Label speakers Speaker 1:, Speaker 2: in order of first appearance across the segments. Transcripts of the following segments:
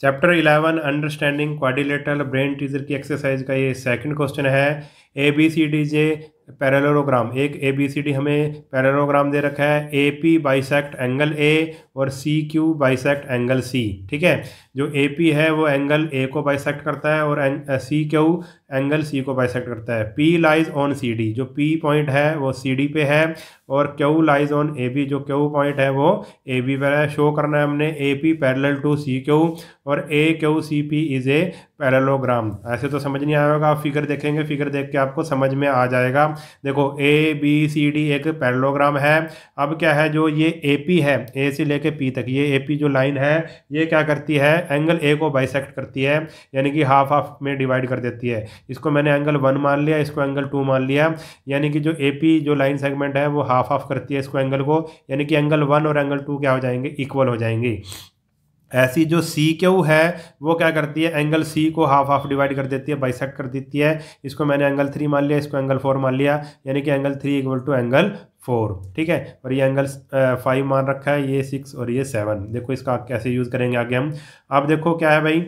Speaker 1: chapter 11 understanding quadrilateral brain teaser की exercise का ये सेकंड क्वेश्चन है A B C D J parallelogram एक ए बी सी डी हमें पैरेलोग्राम दे रखा है A P bisect angle A और C Q bisect angle C ठीक है जो ए पी है वो एंगल ए को बाइसेक्ट करता है और सी क्यू एंगल सी को बाइसेक्ट करता है P lies on C D जो पी पॉइंट है वो सी डी पे है और Q lies on A B जो क्यू पॉइंट है वो ए बी पर है शो करना है हमने A P parallel to C Q और A Q C P is a parallelogram ऐसे तो समझ नहीं आएगा आप फिगर देखेंगे फिगर देख के आप आपको समझ में आ जाएगा देखो ए बी सी डी एक पैरलोग्राम है अब क्या है जो ये ए पी है ए से लेके पी तक ये ए पी जो लाइन है ये क्या करती है एंगल ए को बाइसेक्ट करती है यानी कि हाफ हाफ में डिवाइड कर देती है इसको मैंने एंगल वन मान लिया इसको एंगल टू मान लिया यानी कि जो ए पी जो लाइन सेगमेंट है वो हाफ हाफ करती है इसको एंगल को यानी कि एंगल वन और एंगल टू क्या हो जाएंगे इक्वल हो जाएंगे ऐसी जो सी क्यू है वो क्या करती है एंगल सी को हाफ हाफ डिवाइड कर देती है बाइसेक्ट कर देती है इसको मैंने एंगल थ्री मान लिया इसको एंगल फोर मान लिया यानी कि angle three equal to angle four ठीक है और ये एंगल फाइव मान रखा है ये सिक्स और ये सेवन देखो इसका कैसे यूज़ करेंगे आगे हम अब देखो क्या है भाई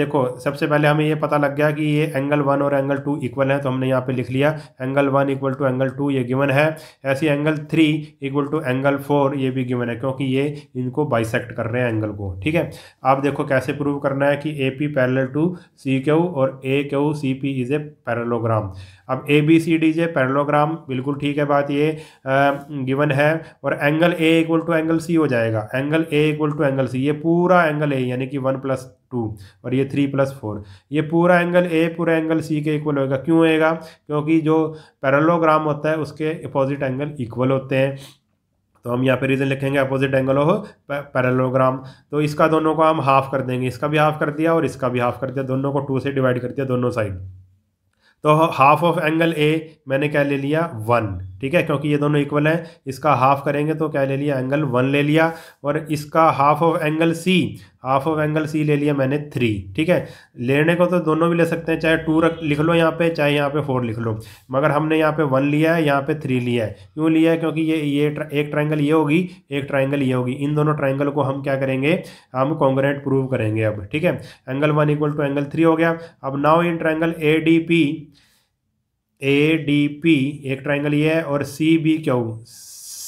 Speaker 1: देखो सबसे पहले हमें ये पता लग गया कि ये एंगल वन और एंगल टू इक्वल है तो हमने यहाँ पे लिख लिया angle one equal to angle two ये गिवन है ऐसे angle three equal to angle four ये भी गिवन है क्योंकि ये इनको बाइसेक्ट कर रहे हैं एंगल को ठीक है आप देखो कैसे प्रूव करना है कि A P parallel to C Q और A Q C P is a parallelogram अब A B C D J parallelogram बिल्कुल ठीक है बात ये गिवन है और angle A equal to angle C हो जाएगा angle A equal to angle C ये पूरा एंगल ए यानी कि वन प्लस टू और ये थ्री प्लस फोर ये पूरा एंगल ए पूरा एंगल सी के इक्वल होएगा क्यों होएगा क्योंकि जो पैरलोग्राम होता है उसके अपोजिट एंगल इक्वल होते हैं तो हम यहाँ पे रीज़न लिखेंगे अपोजिट एंगल ऑफ पैरेलोग्राम तो इसका दोनों को हम हाफ़ कर देंगे इसका भी हाफ़ कर दिया और इसका भी हाफ़ कर दिया दोनों को टू से डिवाइड कर दिया दोनों साइड तो हाफ ऑफ एंगल ए मैंने क्या ले लिया वन ठीक है क्योंकि ये दोनों इक्वल हैं इसका हाफ करेंगे तो क्या ले लिया एंगल वन ले लिया और इसका half of angle C half of angle C ले लिया मैंने थ्री ठीक है लेने को तो दोनों भी ले सकते हैं चाहे टू रख लिख लो यहाँ पे चाहे यहाँ पे फोर लिख लो मगर हमने यहाँ पे वन लिया है यहाँ पे थ्री लिया है क्यों लिया है क्योंकि ये ये एक ट्राइंगल ये होगी एक ट्राइंगल ये होगी इन दोनों ट्राइंगल को हम क्या करेंगे हम कॉन्ग्रेट प्रूव करेंगे अब ठीक है angle one equal to angle three हो गया अब now in triangle A D P A D P एक ट्राइंगल ये है और C B Q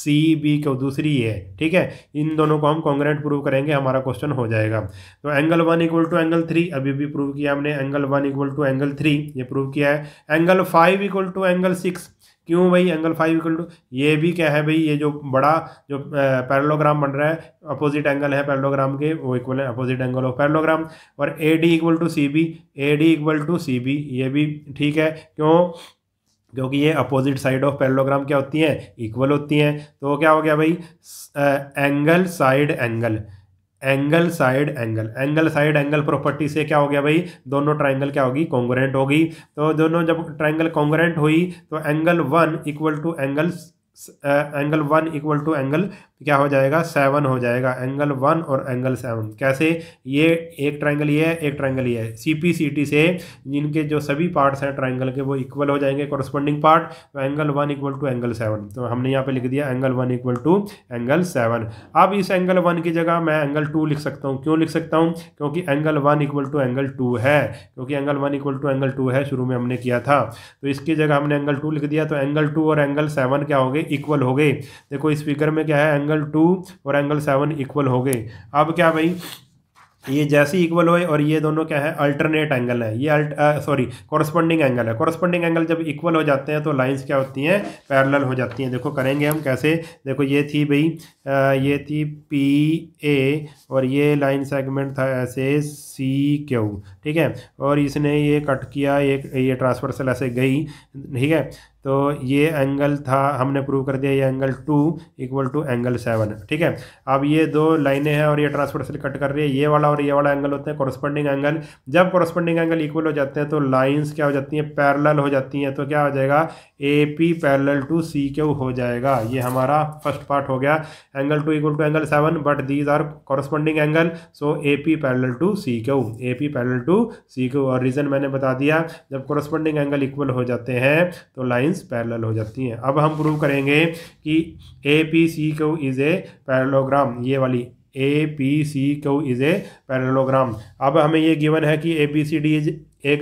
Speaker 1: C B को दूसरी ए ठीक है इन दोनों को हम कॉन्ग्रेंट प्रूव करेंगे हमारा क्वेश्चन हो जाएगा तो angle one equal to angle three अभी भी प्रूव किया हमने angle one equal to angle three ये प्रूव किया है angle five equal to angle six क्यों भाई एंगल फाइव इक्वल टू ये भी क्या है भाई ये जो बड़ा जो पैरलोग्राम बन रहा है अपोजिट एंगल है पैरलोग्राम के वो इक्वल है अपोजिट एंगल ऑफ पैरलोग्राम और A D equal to C B A D equal to C B ये भी ठीक है क्यों क्योंकि ये अपोजिट साइड ऑफ पैरलोग्राम क्या होती हैं इक्वल होती हैं तो क्या हो गया भाई angle side angle angle side angle angle side angle property से क्या हो गया भाई दोनों ट्राइंगल क्या होगी कॉन्ग्रेंट होगी तो दोनों जब ट्राइंगल कॉन्ग्रेंट हुई तो angle one equal to angle angle one equal to angle क्या हो जाएगा सेवन हो जाएगा एंगल वन और एंगल सेवन कैसे ये एक ट्राइंगल ये है एक ट्राइंगल ये है सी पी सी टी से जिनके जो सभी पार्ट्स हैं ट्राइंगल के वो इक्वल हो जाएंगे कॉरस्पॉन्डिंग पार्ट तो angle one equal to angle seven तो हमने यहाँ पे लिख दिया angle one equal to angle seven अब इस एंगल वन की जगह मैं एंगल टू लिख सकता हूँ क्यों लिख सकता हूँ क्योंकि angle one equal to angle two है क्योंकि angle one equal to angle two है शुरू में हमने किया था तो इसकी जगह हमने एंगल टू लिख दिया तो एंगल टू और एंगल सेवन क्या हो गए इक्वल हो गए देखो इस फिगर में क्या है एंगल टू और एंगल सेवन इक्वल हो गए अब क्या भाई ये जैसे इक्वल हो और ये दोनों क्या है अल्टरनेट एंगल है ये अल्ट सॉरी कॉरस्पॉन्डिंग एंगल है कॉरस्पॉन्डिंग एंगल जब इक्वल हो जाते हैं तो लाइंस क्या होती हैं पैरेलल हो जाती हैं देखो करेंगे हम कैसे देखो ये थी भाई ये थी पी ए और ये लाइन सेगमेंट था ऐसे सी क्यू ठीक है और इसने ये कट किया एक ये ट्रांसफर्सल ऐसे गई ठीक है तो ये एंगल था हमने प्रूव कर दिया ये angle two equal to angle seven ठीक है अब ये दो लाइनें हैं और ये ट्रांसवर्सल कट कर रही है ये वाला और ये वाला एंगल होते हैं कॉरस्पॉन्डिंग एंगल जब कॉरस्पॉन्डिंग एंगल इक्वल हो जाते हैं तो लाइंस क्या हो जाती हैं पैरल हो जाती हैं तो क्या हो जाएगा A P parallel to C Q हो जाएगा ये हमारा फर्स्ट पार्ट हो गया angle two equal to angle seven but these are corresponding angle so A P parallel to C Q A P parallel to C Q और reason मैंने बता दिया जब कॉरस्पॉन्डिंग एंगल इक्वल हो जाते हैं तो लाइन्स लाइन्स पैरेलल हो जाती हैं अब हम प्रूव करेंगे कि A P C Q is a parallelogram ये वाली A P C Q is a parallelogram अब हमें ये गिवन है कि A B C D is एक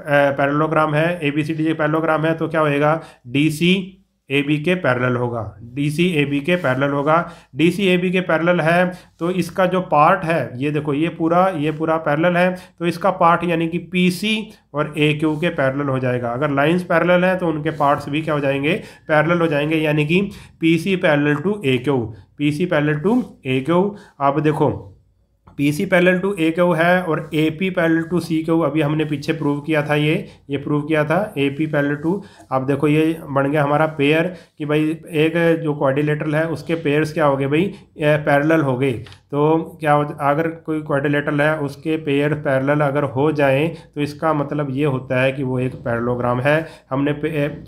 Speaker 1: पैरेलोग्राम है ए बी सी डी एक पैरेलोग्राम है तो क्या होएगा डी सी ए बी के पैरेलल होगा डी सी ए बी के पैरेलल होगा डी सी ए बी के पैरेलल है तो इसका जो पार्ट है ये देखो ये पूरा ये पूरा पैरेलल है तो इसका पार्ट यानी कि पी सी और ए क्यू के पैरेलल हो जाएगा अगर लाइंस पैरेलल हैं तो उनके पार्ट्स भी क्या हो जाएंगे पैरेलल हो जाएंगे यानी कि P C parallel to A Q P C parallel to A Q आप देखो P C parallel to A Q है और A P parallel to C Q अभी हमने पीछे प्रूव किया था ये ये प्रूव किया था ए पी पैरल टू अब देखो ये बन गया हमारा पेयर कि भाई एक जो कोऑर्डिलेटर है उसके पेयर्स क्या हो गए भाई पैरल हो गए तो क्या हो अगर कोई कोऑर्डिलेटर है उसके पेयर पैरल अगर हो जाए तो इसका मतलब ये होता है कि वो एक पैरलोग्राम है हमने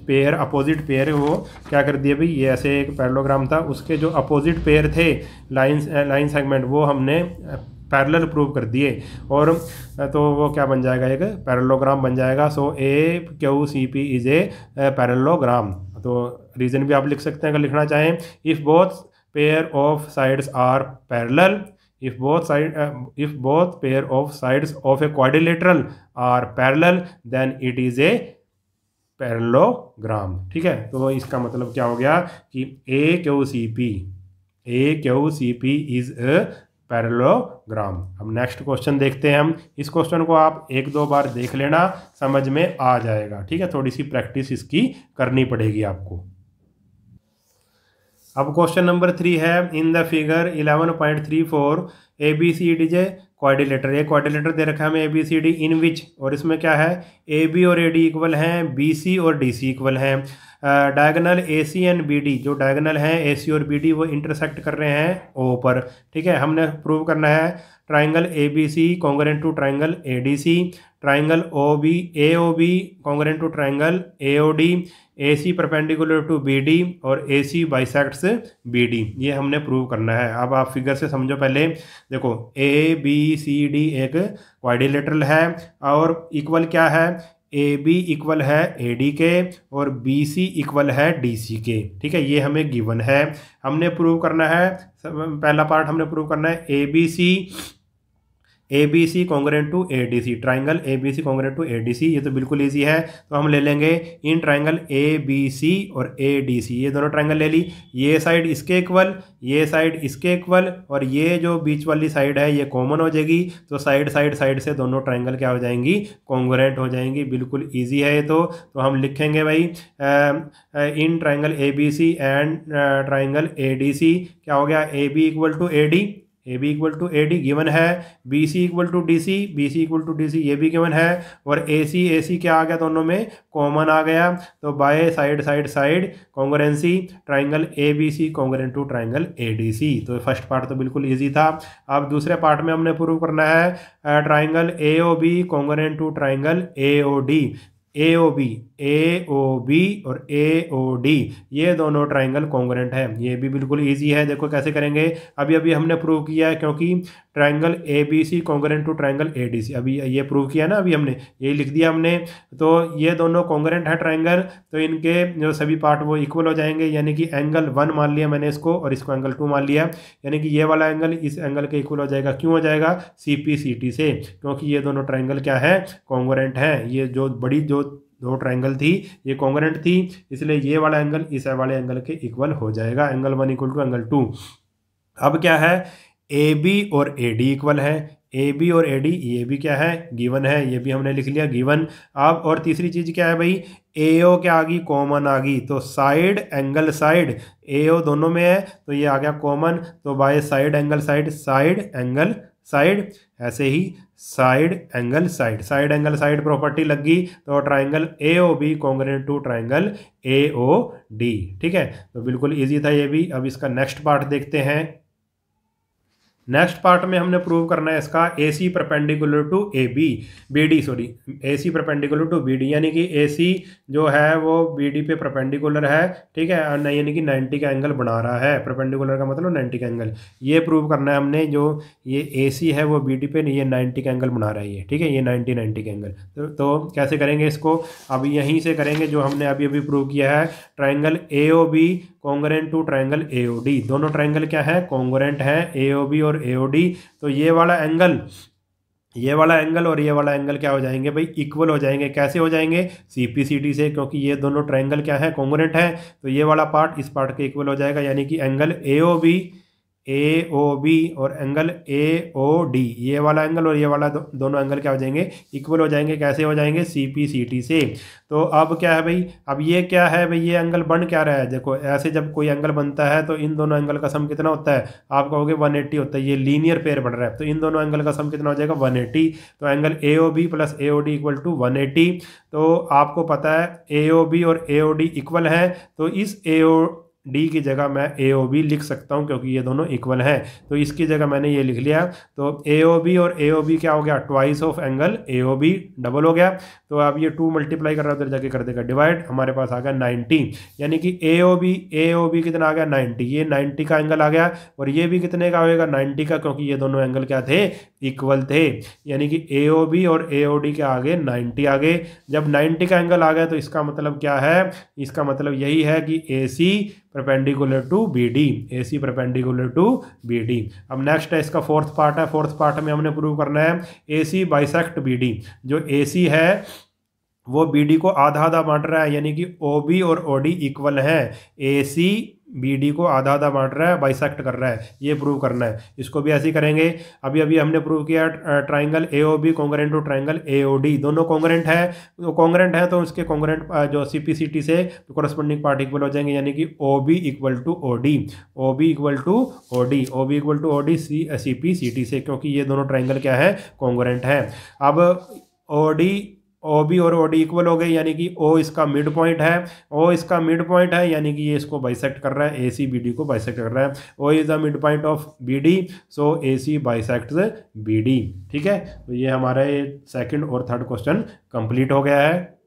Speaker 1: पेयर अपोजिट पेयर वो क्या कर दिए भाई ये ऐसे एक पैरलोग्राम था उसके जो अपोजिट पेयर थे लाइन लाइन सेगमेंट वो हमने पैरेलल प्रूव कर दिए और तो वो क्या बन जाएगा एक पैरेलोग्राम बन जाएगा so A Q C P is a parallelogram तो रीज़न भी आप लिख सकते हैं अगर लिखना चाहें if both pair of sides are parallel if both side if both pair of sides of A a are parallel then it is a parallelogram ठीक है तो इसका मतलब क्या हो गया कि A Q C P A Q C P is a parallelogram अब नेक्स्ट क्वेश्चन देखते हैं हम इस क्वेश्चन को आप एक दो बार देख लेना समझ में आ जाएगा ठीक है थोड़ी सी प्रैक्टिस इसकी करनी पड़ेगी आपको अब क्वेश्चन नंबर थ्री है in the figure eleven point three four A B C D J quadrilateral एक क्वारिलेटर दे रखा है हमें ए बी सी डी इन विच और इसमें क्या है ए बी और ए डी इक्वल हैं बी सी और डी सी इक्वल हैं diagonal A C and B D जो डायगनल हैं ए सी और बी डी वो इंटरसेक्ट कर रहे हैं ओ पर ठीक है हमने प्रूव करना है triangle A B C congruent to triangle A D C triangle O B B A congruent to triangle A O D A C perpendicular to B D और A C bisects B D ये हमने prove करना है अब आप figure से समझो पहले देखो ए बी सी डी एक क्वाड्रिलेटरल है और इक्वल क्या है ए बी इक्वल है ए डी के और बी सी इक्वल है डी सी के ठीक है ये हमें गिवन है हमने प्रूव करना है पहला पार्ट हमने प्रूव करना है A B C A B C congruent to A D C triangle A B C congruent to A D C ये तो बिल्कुल ईजी है तो हम ले लेंगे इन ट्राइंगल ए बी सी और ए डी सी ये दोनों ट्राइंगल ले ली ये साइड इसके इक्वल ये साइड इसके इक्वल और ये जो बीच वाली साइड है ये कॉमन हो जाएगी तो साइड साइड साइड से दोनों ट्राइंगल क्या हो जाएंगी कॉन्ग्रेंट हो जाएंगी बिल्कुल ईजी है ये तो, तो हम लिखेंगे भाई in triangle A B C and triangle A D C क्या हो गया A B equal to A D A B equal to A D given है B C equal to D C B C equal to D C ये भी given है और A सी ए सी क्या आ गया दोनों में कॉमन आ गया तो by side side side congruency triangle A B C congruent to triangle A D C तो फर्स्ट पार्ट तो बिल्कुल ईजी था अब दूसरे पार्ट में हमने प्रूव करना है triangle A O B congruent to triangle A O D A O B A O B और ए ओ डी ये दोनों ट्राइंगल कॉन्ग्रेंट है ये भी बिल्कुल ईजी है देखो कैसे करेंगे अभी अभी हमने प्रूव किया है क्योंकि triangle A B C congruent to triangle A D C अभी ये प्रूव किया ना अभी हमने यही लिख दिया हमने तो ये दोनों कॉन्ग्रेंट है ट्राइंगल तो इनके जो सभी पार्ट वो इक्वल हो जाएंगे यानी कि एंगल वन मान लिया मैंने इसको और इसको एंगल टू मान लिया यानी कि ये वाला एंगल इस एंगल के इक्वल हो जाएगा क्यों हो जाएगा सी पी सी टी से क्योंकि ये दोनों ट्राइंगल क्या है कॉन्ग्रेंट है ये जो बड़ी जो दो ट्राइंगल थी ये कॉन्ग्रेंट थी इसलिए ये वाला एंगल इस वाले एंगल के इक्वल हो जाएगा angle one equal to angle two अब क्या है ए बी और ए डी इक्वल है ए बी और ए डी ये भी क्या है गिवन है ये भी हमने लिख लिया गिवन अब और तीसरी चीज़ क्या है भाई ए ओ क्या आ गई कॉमन आ गई तो side angle side A O दोनों में है तो ये आ गया कॉमन तो by side angle side side angle side ऐसे ही side angle side side angle side property लग गई तो triangle A O B congruent to triangle A O D ठीक है तो बिल्कुल इजी था ये भी अब इसका नेक्स्ट पार्ट देखते हैं नेक्स्ट पार्ट में हमने प्रूव करना है इसका A C perpendicular to A B B D sorry A C perpendicular to B D यानी कि ए सी जो है वो बी डी पे परपेंडिकुलर है ठीक है यानी कि नाइन्टी का एंगल बना रहा है परपेंडिकुलर का मतलब नाइन्टी का एंगल ये प्रूव करना है हमने जो ये ए सी है वो बी डी पे ये नाइन्टी का एंगल बना रहा है ये ठीक है ये नाइन्टी नाइन्टी का एंगल तो, तो कैसे करेंगे इसको अब यहीं से करेंगे जो हमने अभी अभी प्रूव किया है triangle A O B congruent to triangle A दोनों ट्राइंगल क्या है कॉन्ग्रेंट है ए और ए तो ये वाला एंगल ये वाला एंगल और ये वाला एंगल क्या हो जाएंगे भाई इक्वल हो जाएंगे कैसे हो जाएंगे सीपीसीडी से क्योंकि ये दोनों ट्राइंगल क्या है कॉन्ग्रेंट है तो ये वाला पार्ट इस पार्ट के इक्वल हो जाएगा यानी कि angle B A O B और एंगल ए ओ डी ये वाला एंगल और ये वाला दो, दोनों एंगल क्या हो जाएंगे इक्वल हो जाएंगे कैसे हो जाएंगे सी पी सी टी से तो अब क्या है भाई अब ये क्या है भाई ये एंगल बन क्या रहा है देखो ऐसे जब कोई एंगल बनता है तो इन दोनों एंगल का सम कितना होता है आप कहोगे वन एट्टी होता है ये लीनियर पेयर बन रहा है तो इन दोनों एंगल का सम कितना हो जाएगा वन तो angle A O B plus A O D equal to one तो आपको पता है ए ओ बी और ए ओ डी इक्वल है तो इस ए ओ डी की जगह मैं ए ओ बी लिख सकता हूँ क्योंकि ये दोनों इक्वल हैं तो इसकी जगह मैंने ये लिख लिया तो ए ओ बी और ए ओ बी क्या हो गया twice of angle A O B double हो गया तो आप ये टू मल्टीप्लाई कर रहे हो उधर जाके कर देगा डिवाइड हमारे पास आ गया नाइन्टी यानी कि ए O B A O B कितना आ गया नाइन्टी ये नाइन्टी का एंगल आ गया और ये भी कितने का होगा नाइन्टी का क्योंकि ये दोनों एंगल क्या थे इक्वल थे यानी कि ए ओ बी और ए ओ डी के आगे नाइन्टी आ गए जब नाइन्टी का एंगल आ गया तो इसका मतलब क्या है इसका मतलब यही है कि A C perpendicular to B D A C perpendicular to B D अब नेक्स्ट है इसका फोर्थ पार्ट है फोर्थ पार्ट में हमने प्रूव करना है A C bisect B D जो ए सी है वो बी डी को आधा आधा बांट रहा है यानी कि ओ बी और ओ डी इक्वल है ए सी बी डी को आधा आधा बांट रहा है बाइसेक्ट कर रहा है ये प्रूव करना है इसको भी ऐसे ही करेंगे अभी अभी हमने प्रूव किया triangle A O B congruent to triangle A O D दोनों कॉन्ग्रेंट है कॉन्ग्रेंट है तो उसके कॉन्ग्रेंट जो सी पी सी टी से कॉरस्पॉन्डिंग पार्ट इक्वल हो जाएंगे यानी कि O B equal to O D O B equal to O D O B equal to O D C C P C T से क्योंकि ये दोनों ट्राइंगल क्या है कॉन्ग्रेंट है अब ओ डी ओ बी और ओ डी इक्वल हो गए यानी कि ओ इसका मिड पॉइंट है ओ इसका मिड पॉइंट है यानी कि ये इसको बाइसेक्ट कर रहा है ए सी बी डी को बाइसेक्ट कर रहा है O is the mid point of B D so A C bisect B D ठीक है तो ये हमारा सेकेंड और थर्ड क्वेश्चन कंप्लीट हो गया है